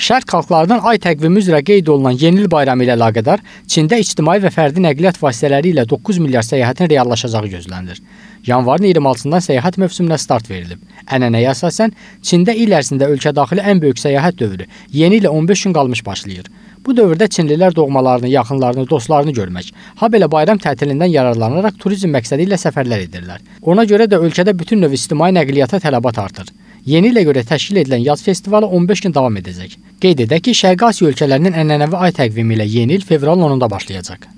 Şərq xalqlarının ay təqvimi üzrə qeyd olunan Yeni il bayramı ilə əlaqədar Çində ictimai və fərdi nəqliyyat vasitələri ilə 9 milyard səyahətin reallaşacağı gözlənilir. Yanvarın 26-dan səyahət mövsümünə start verilib. Ənənəyə əsasən Çində il ərzində ölkə daxili ən böyük səyahət dövrü yeni ilə 15 gün qalmış başlayır. Bu dövrdə çinlilər doğmalarını, yaxınlarını, dostlarını görmək, ha belə bayram tətilindən yararlanaraq turizm məqsədi ilə səfərlər edirlər. Ona görə də ölkədə bütün növ ictimai nəqliyyata tələbat artır. Yeni ilə görə təşkil edilən yaz festivalı 15 gün davam edəcək. Qeyd edək ki, Şərqi Asiya ölkələrinin ənənəvi ay təqvimi ilə yeni il fevralın 10-da başlayacaq.